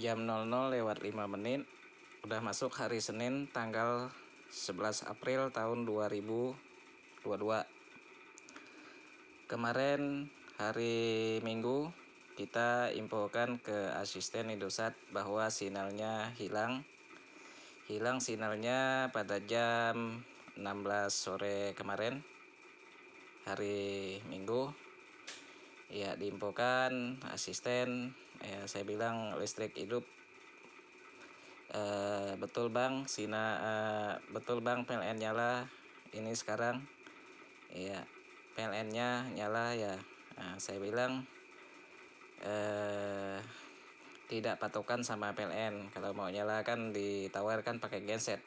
jam 00 lewat 5 menit udah masuk hari Senin tanggal 11 April tahun 2022 kemarin hari Minggu kita infokan ke asisten Indosat bahwa sinyalnya hilang hilang sinyalnya pada jam 16 sore kemarin hari Minggu ya diinfokan asisten ya saya bilang listrik hidup Uh, betul bang Sina uh, betul bang PLN nyala ini sekarang ya PLN nya nyala ya nah, saya bilang uh, tidak patokan sama PLN kalau mau nyala kan ditawarkan pakai genset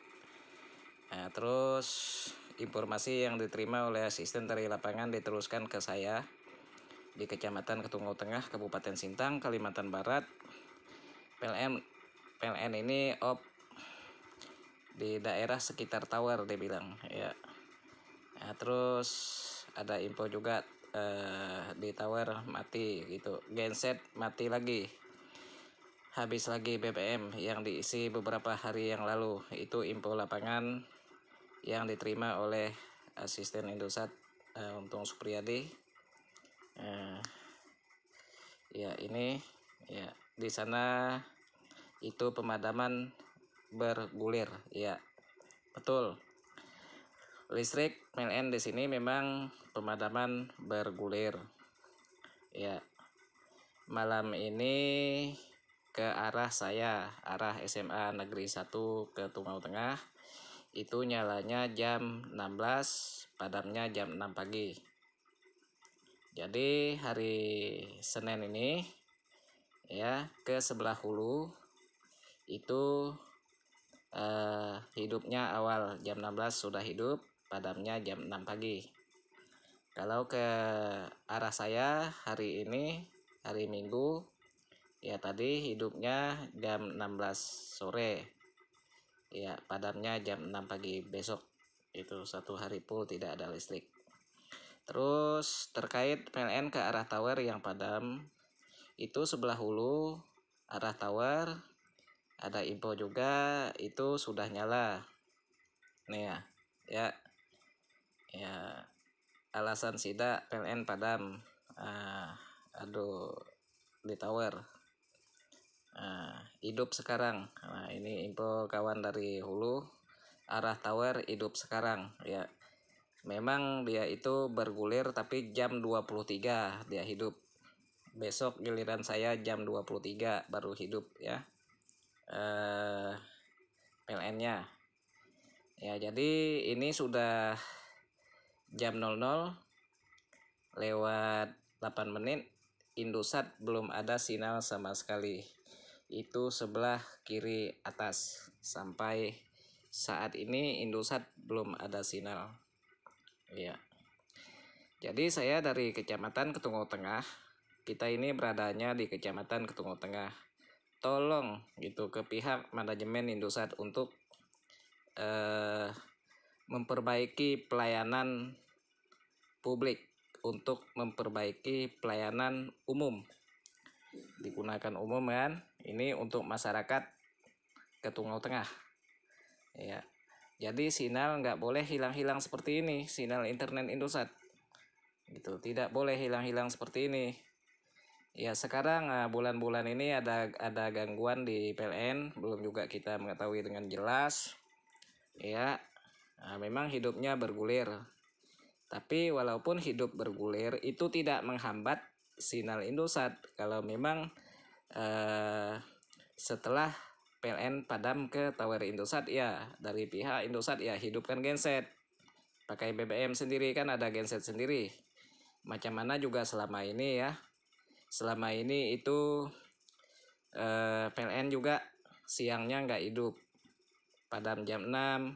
nah, terus informasi yang diterima oleh asisten dari lapangan diteruskan ke saya di Kecamatan Ketungau Tengah, Kabupaten Sintang, Kalimantan Barat. PLN PLN ini op di daerah sekitar Tower dia bilang ya. ya terus ada info juga eh, di Tower mati gitu. Genset mati lagi. Habis lagi BBM yang diisi beberapa hari yang lalu. Itu info lapangan yang diterima oleh asisten Indosat eh, Untung Supriyadi nah, ya ini ya di sana itu pemadaman bergulir ya betul listrik PLN di sini memang pemadaman bergulir ya malam ini ke arah saya arah SMA Negeri 1 ke Tungau Tengah itu nyalanya jam 16 padamnya jam 6 pagi jadi hari Senin ini ya ke sebelah hulu itu eh, hidupnya awal jam 16 sudah hidup padamnya jam 6 pagi kalau ke arah saya hari ini hari Minggu ya tadi hidupnya jam 16 sore ya padamnya jam 6 pagi besok itu satu hari full tidak ada listrik Terus terkait PLN ke arah tower yang padam itu sebelah hulu arah tower ada info juga itu sudah nyala. Nih ya. Ya. Ya. Alasan sida PLN padam. Ah, aduh di tower. Ah, hidup sekarang. Nah, ini info kawan dari hulu arah tower hidup sekarang ya. Memang dia itu bergulir tapi jam 23 dia hidup. Besok giliran saya jam 23 baru hidup ya. Eh PLN-nya. Ya, jadi ini sudah jam 00 lewat 8 menit Indosat belum ada sinyal sama sekali. Itu sebelah kiri atas. Sampai saat ini Indosat belum ada sinyal. Iya. Jadi saya dari Kecamatan Ketungo Tengah. Kita ini beradanya di Kecamatan Ketungo Tengah. Tolong gitu ke pihak manajemen Indosat untuk eh, memperbaiki pelayanan publik untuk memperbaiki pelayanan umum digunakan umum kan ini untuk masyarakat Ketungau Tengah ya jadi sinyal nggak boleh hilang-hilang seperti ini, sinyal internet Indosat. Gitu, tidak boleh hilang-hilang seperti ini. Ya sekarang ah, bulan-bulan ini ada ada gangguan di PLN, belum juga kita mengetahui dengan jelas. Ya, nah, memang hidupnya bergulir. Tapi walaupun hidup bergulir itu tidak menghambat sinyal Indosat kalau memang eh, setelah PLN padam ke tower Indosat ya dari pihak Indosat ya hidupkan genset pakai BBM sendiri kan ada genset sendiri macam mana juga selama ini ya selama ini itu eh, PLN juga siangnya nggak hidup padam jam 6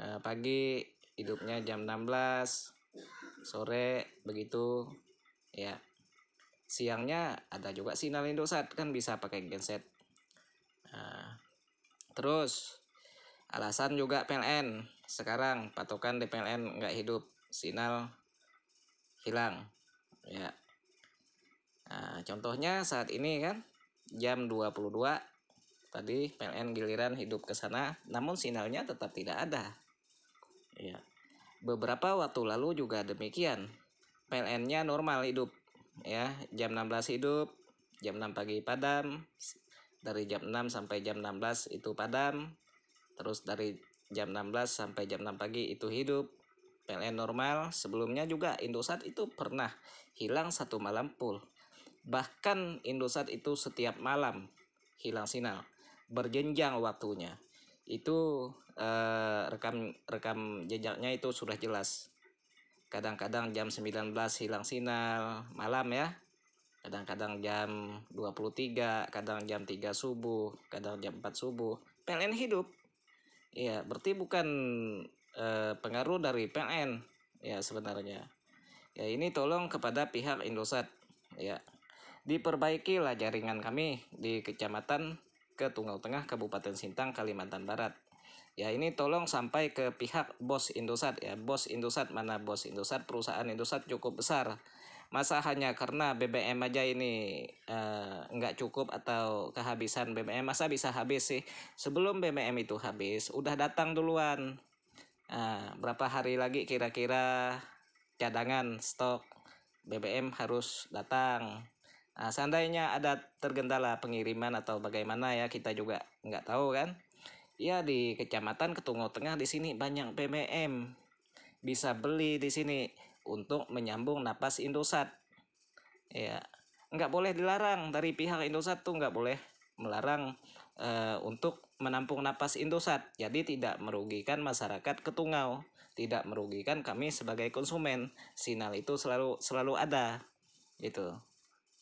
eh, pagi hidupnya jam 16 sore begitu ya siangnya ada juga sinyal Indosat kan bisa pakai genset Nah, terus alasan juga PLN sekarang patokan di PLN nggak hidup sinyal hilang ya nah, contohnya saat ini kan jam 22 tadi PLN giliran hidup ke sana namun sinyalnya tetap tidak ada ya beberapa waktu lalu juga demikian PLN-nya normal hidup ya jam 16 hidup jam 6 pagi padam dari jam 6 sampai jam 16 itu padam terus dari jam 16 sampai jam 6 pagi itu hidup PLN normal sebelumnya juga Indosat itu pernah hilang satu malam full bahkan Indosat itu setiap malam hilang sinyal berjenjang waktunya itu eh, rekam rekam jejaknya itu sudah jelas kadang-kadang jam 19 hilang sinyal malam ya kadang-kadang jam 23, kadang jam 3 subuh, kadang jam 4 subuh. PLN hidup. Ya, berarti bukan eh, pengaruh dari PLN ya sebenarnya. Ya, ini tolong kepada pihak Indosat ya. Diperbaikilah jaringan kami di Kecamatan ke Tengah Kabupaten Sintang Kalimantan Barat. Ya ini tolong sampai ke pihak bos Indosat ya. Bos Indosat mana bos Indosat perusahaan Indosat cukup besar masa hanya karena BBM aja ini uh, cukup atau kehabisan BBM masa bisa habis sih sebelum BBM itu habis udah datang duluan uh, berapa hari lagi kira-kira cadangan stok BBM harus datang nah, seandainya ada tergendala pengiriman atau bagaimana ya kita juga nggak tahu kan ya di kecamatan Ketungo Tengah di sini banyak BBM bisa beli di sini untuk menyambung napas Indosat. Ya, nggak boleh dilarang dari pihak Indosat tuh nggak boleh melarang e, untuk menampung napas Indosat. Jadi tidak merugikan masyarakat Ketungau, tidak merugikan kami sebagai konsumen. Sinyal itu selalu selalu ada. Gitu.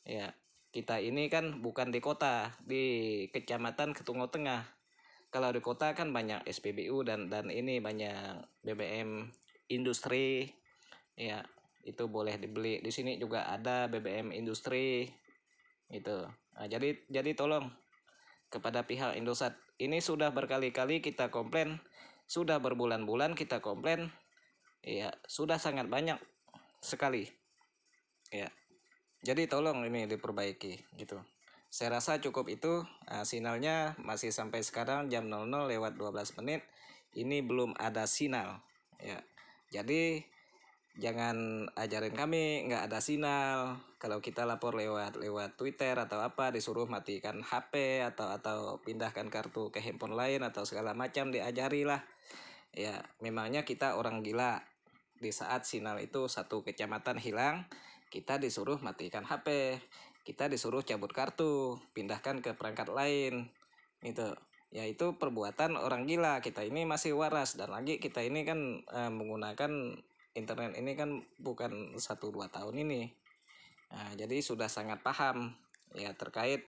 Ya, kita ini kan bukan di kota, di Kecamatan Ketungau Tengah. Kalau di kota kan banyak SPBU dan dan ini banyak BBM industri ya itu boleh dibeli di sini juga ada BBM industri itu nah, jadi jadi tolong kepada pihak Indosat ini sudah berkali-kali kita komplain sudah berbulan-bulan kita komplain ya sudah sangat banyak sekali ya jadi tolong ini diperbaiki gitu saya rasa cukup itu nah, sinyalnya masih sampai sekarang jam 00 lewat 12 menit ini belum ada sinyal ya jadi jangan ajarin kami nggak ada sinyal kalau kita lapor lewat lewat Twitter atau apa disuruh matikan HP atau atau pindahkan kartu ke handphone lain atau segala macam diajari lah ya memangnya kita orang gila di saat sinyal itu satu kecamatan hilang kita disuruh matikan HP kita disuruh cabut kartu pindahkan ke perangkat lain itu yaitu perbuatan orang gila kita ini masih waras dan lagi kita ini kan e, menggunakan internet ini kan bukan satu dua tahun ini nah, jadi sudah sangat paham ya terkait